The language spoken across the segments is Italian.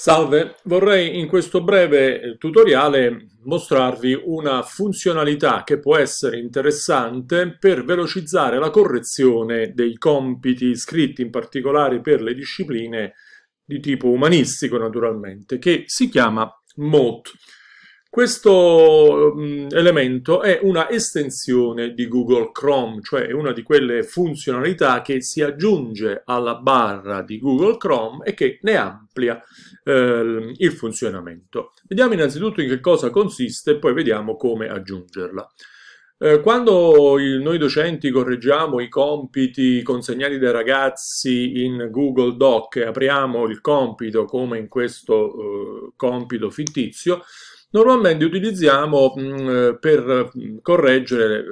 Salve, vorrei in questo breve tutoriale mostrarvi una funzionalità che può essere interessante per velocizzare la correzione dei compiti scritti in particolare per le discipline di tipo umanistico naturalmente, che si chiama MOT. Questo mh, elemento è una estensione di Google Chrome, cioè una di quelle funzionalità che si aggiunge alla barra di Google Chrome e che ne amplia eh, il funzionamento. Vediamo innanzitutto in che cosa consiste e poi vediamo come aggiungerla eh, quando noi docenti correggiamo i compiti consegnati dai ragazzi in Google Doc e apriamo il compito come in questo eh, compito fittizio, normalmente utilizziamo mh, mm, per mm, correggere,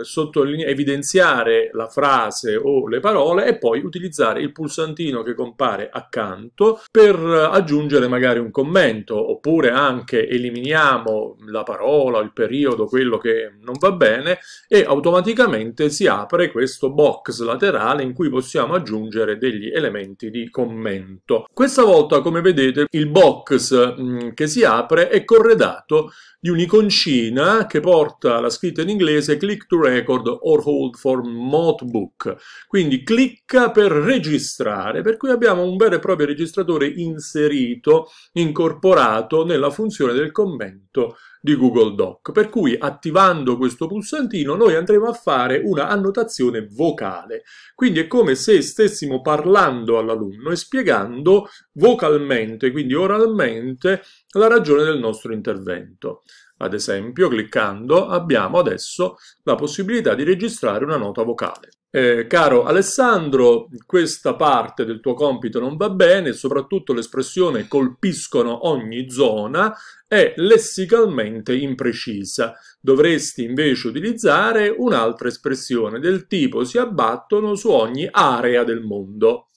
evidenziare la frase o le parole e poi utilizzare il pulsantino che compare accanto per eh, aggiungere magari un commento oppure anche eliminiamo la parola, il periodo, quello che non va bene e automaticamente si apre questo box laterale in cui possiamo aggiungere degli elementi di commento. Questa volta come vedete il box mh, mm, che si apre è corredato di un'iconcina che porta la scritta in inglese click to record or hold for notebook. Quindi clicca per registrare, per cui abbiamo un vero e proprio registratore inserito, incorporato nella funzione del commento di Google Doc. Per cui attivando questo pulsantino noi andremo a fare una annotazione vocale. Quindi è come se stessimo parlando all'alunno e spiegando vocalmente, quindi oralmente, la ragione del nostro intervento. Ad esempio, cliccando abbiamo adesso la possibilità di registrare una nota vocale. Eh, caro Alessandro, questa parte del tuo compito non va bene, soprattutto l'espressione colpiscono ogni zona è lessicalmente imprecisa. Dovresti invece utilizzare un'altra espressione del tipo si abbattono su ogni area del mondo.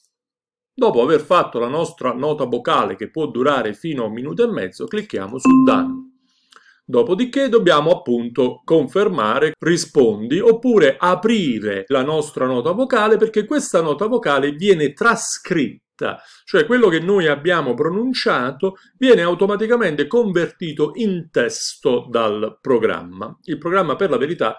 Dopo aver fatto la nostra nota vocale che può durare fino a un minuto e mezzo, clicchiamo su Done. Dopodiché dobbiamo appunto confermare rispondi oppure aprire la nostra nota vocale perché questa nota vocale viene trascritta cioè quello che noi abbiamo pronunciato viene automaticamente convertito in testo dal programma. Il programma per la verità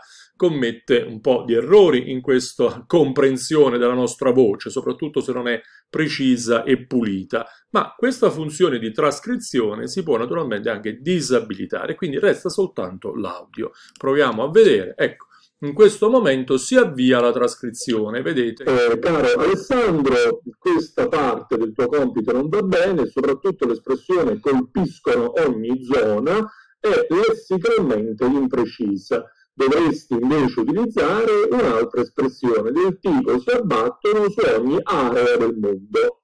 commette un po' di errori in questa comprensione della nostra voce, soprattutto se non è precisa e pulita, ma questa funzione di trascrizione si può naturalmente anche disabilitare, quindi resta soltanto l'audio. Proviamo a vedere, ecco, in questo momento si avvia la trascrizione, vedete? Eh, caro Alessandro, questa parte del tuo compito non va bene, soprattutto l'espressione colpiscono ogni zona è lessicalmente imprecisa dovresti invece utilizzare un'altra espressione del tipo si abbattono su ogni area del mondo.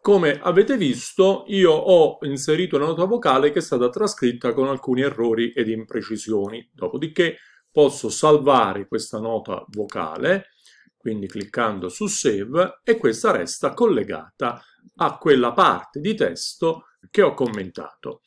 Come avete visto, io ho inserito una nota vocale che è stata trascritta con alcuni errori ed imprecisioni. Dopodiché posso salvare questa nota vocale, quindi cliccando su Save, e questa resta collegata a quella parte di testo che ho commentato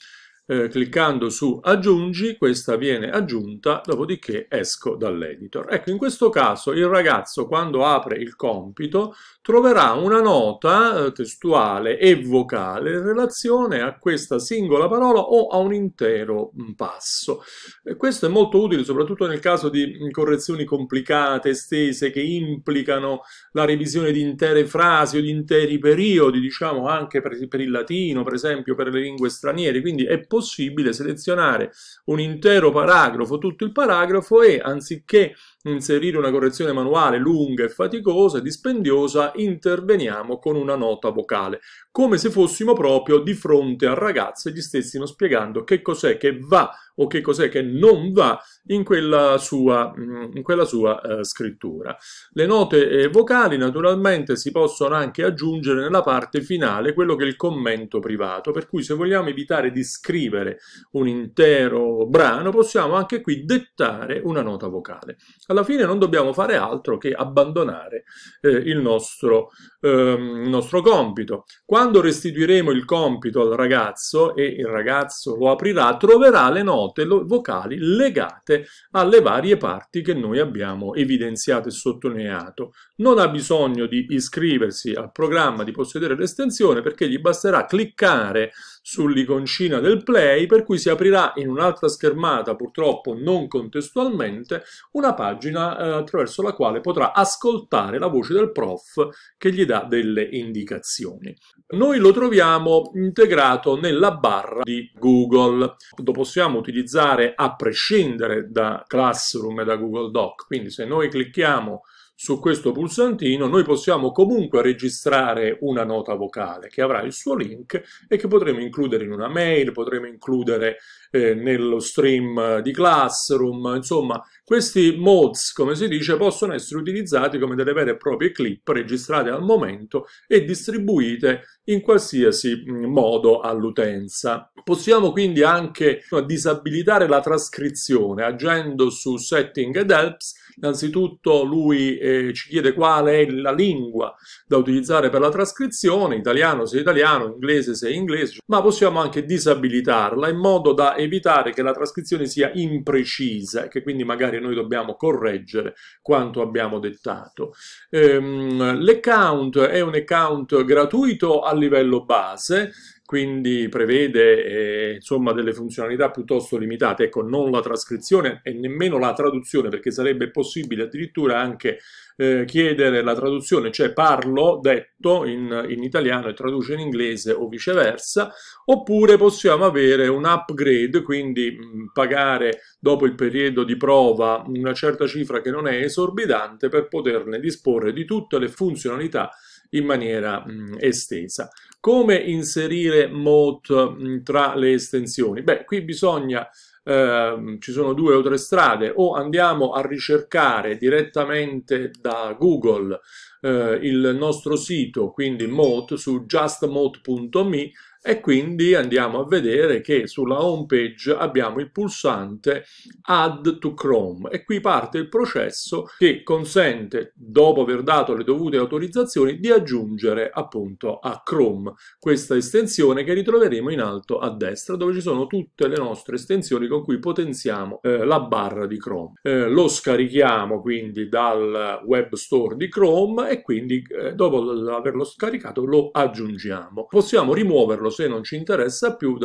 eh, cliccando su aggiungi, questa viene aggiunta, dopodiché esco dall'editor. Ecco, in questo caso il ragazzo quando apre il compito troverà una nota eh, testuale e vocale in relazione a questa singola parola o a un intero mm, passo. E questo è molto utile soprattutto nel caso di mm, correzioni complicate, estese, che implicano la revisione di intere frasi o di interi periodi, diciamo anche per il latino, per esempio per le lingue straniere, quindi è possibile possibile selezionare un intero paragrafo, tutto il paragrafo e anziché inserire una correzione manuale lunga e faticosa e dispendiosa, interveniamo con una nota vocale, come se fossimo proprio di fronte al ragazzo e gli stessimo spiegando che cos'è che va o che cos'è che non va in quella sua, mm, in quella sua eh, scrittura. Le note vocali naturalmente si possono anche aggiungere nella parte finale quello che è il commento privato, per cui se vogliamo evitare di scrivere un intero brano possiamo anche qui dettare una nota vocale. Alla fine non dobbiamo fare altro che abbandonare eh, il, nostro, ehm, il nostro compito. Quando restituiremo il compito al ragazzo e il ragazzo lo aprirà, troverà le note note vocali legate alle varie parti che noi abbiamo evidenziato e sottolineato. Non ha bisogno di iscriversi al programma di possedere l'estensione perché gli basterà cliccare sull'iconcina del play, per cui si aprirà in un'altra schermata, purtroppo non contestualmente, una pagina eh, attraverso la quale potrà ascoltare la voce del prof che gli dà delle indicazioni. Noi lo troviamo integrato nella barra di Google. Lo possiamo utilizzare a prescindere da Classroom e da Google Doc, quindi se noi clicchiamo su questo pulsantino noi possiamo comunque registrare una nota vocale che avrà il suo link e che potremo includere in una mail, potremo includere eh, nello stream di Classroom, insomma questi mods, come si dice, possono essere utilizzati come delle vere e proprie clip registrate al momento e distribuite in qualsiasi mm, modo all'utenza. Possiamo quindi anche disabilitare la trascrizione agendo su Setting ed Helps. Innanzitutto lui eh, ci chiede qual è la lingua da utilizzare per la trascrizione, italiano se italiano, inglese se inglese, ma possiamo anche disabilitarla in modo da evitare che la trascrizione sia imprecisa e che quindi magari noi dobbiamo correggere quanto abbiamo dettato. Ehm, L'account è un account gratuito a livello base quindi prevede eh, insomma, delle funzionalità piuttosto limitate, ecco non la trascrizione e nemmeno la traduzione perché sarebbe possibile addirittura anche eh, chiedere la traduzione, cioè parlo detto in, in, italiano e traduce in inglese o viceversa, oppure possiamo avere un upgrade, quindi mh, mm, pagare dopo il periodo di prova una certa cifra che non è esorbitante per poterne disporre di tutte le funzionalità in maniera mh, estesa. Come inserire mode tra le estensioni? Beh, qui bisogna eh, ci sono due o tre strade, o andiamo a ricercare direttamente da Google eh, il nostro sito, quindi Mote, su justmote.me, e quindi andiamo a vedere che sulla home page abbiamo il pulsante Add to Chrome e qui parte il processo che consente, dopo aver dato le dovute autorizzazioni, di aggiungere appunto a Chrome questa estensione che ritroveremo in alto a destra dove ci sono tutte le nostre estensioni con cui potenziamo eh, la barra di Chrome. Eh, lo scarichiamo quindi dal web store di Chrome e quindi eh, dopo averlo scaricato lo aggiungiamo. Possiamo rimuoverlo se non ci interessa più,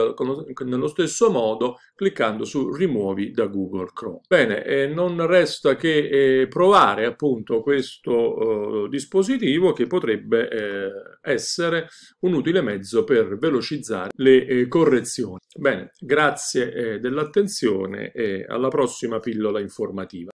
nello stesso modo cliccando su rimuovi da Google Chrome. Bene, eh, non resta che eh, provare appunto questo eh, dispositivo che potrebbe eh, essere un utile mezzo per velocizzare le correzioni. Bene, grazie dell'attenzione e alla prossima pillola informativa.